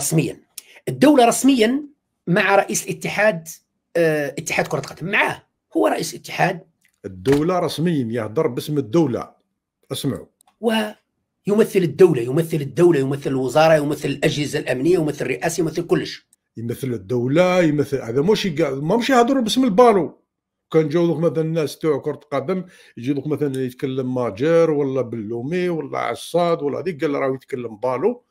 رسميا الدوله رسميا مع رئيس الاتحاد اه اتحاد كره القدم معاه هو رئيس الاتحاد الدوله رسميا يهضر باسم الدوله اسمعوا ويمثل الدوله يمثل الدوله يمثل الوزاره يمثل الاجهزه الامنيه يمثل الرئاسه يمثل كلش يمثل الدوله يمثل هذا مش ما مش يهضروا باسم البالو كان جاو مثلا الناس تاع كره قدم يجي مثلا يتكلم ماجر ولا بلومي ولا عصاد ولا هذيك قال راه يتكلم بالو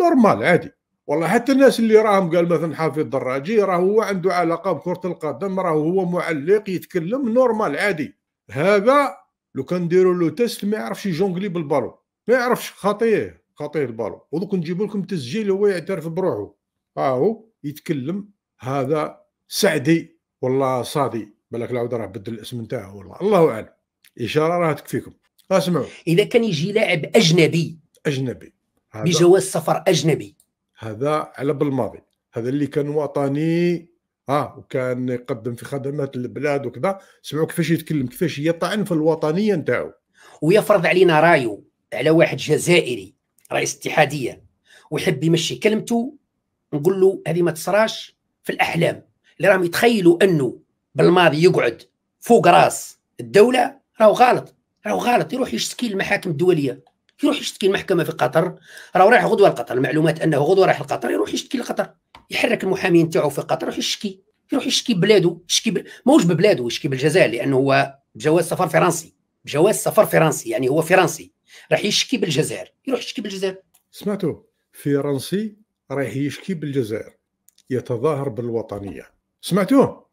نورمال عادي والله حتى الناس اللي راهم قال مثلا حافظ دراجي راه هو عنده علاقه بكره القدم راه هو معلق يتكلم نورمال عادي هذا لو كان نديروا له تيست ما يعرفش يجونغلي بالبالو ما يعرفش خطيه خطيه البالو ودوك نجيب لكم تسجيل هو يعترف بروحه ها هو يتكلم هذا سعدي والله صادي بالك العود راه بدل الاسم نتاعه والله الله اعلم اشاره راه تكفيكم اسمعوا اذا كان يجي لاعب اجنبي اجنبي بجواز سفر اجنبي هذا على بالماضي هذا اللي كان وطني اه وكان يقدم في خدمات البلاد وكذا سمعوا كيفاش يتكلم كيفاش يطعن في الوطنيه نتاعو ويفرض علينا رايو على واحد جزائري رئيس اتحاديه ويحب يمشي كلمته نقول له هذه ما تصراش في الاحلام اللي راهم يتخيلوا انه بالماضي يقعد فوق راس الدوله راهو غلط راهو غلط يروح يشتكي للمحاكم الدوليه يروح يشتكي المحكمه في قطر راه رايح غدوه لقطر المعلومات انه غدوه رايح لقطر يروح يشتكي لقطر يحرك المحامين تاعو في قطر يروح يشتكي يروح يشتكي بلاده يشتكي ب... ماهوش ببلاده يشتكي بالجزائر لانه هو بجواز سفر فرنسي بجواز سفر فرنسي يعني هو فرنسي راح يشتكي بالجزائر يروح يشتكي بالجزائر سمعتوا فرنسي رايح يشكي بالجزائر يتظاهر بالوطنيه سمعتوه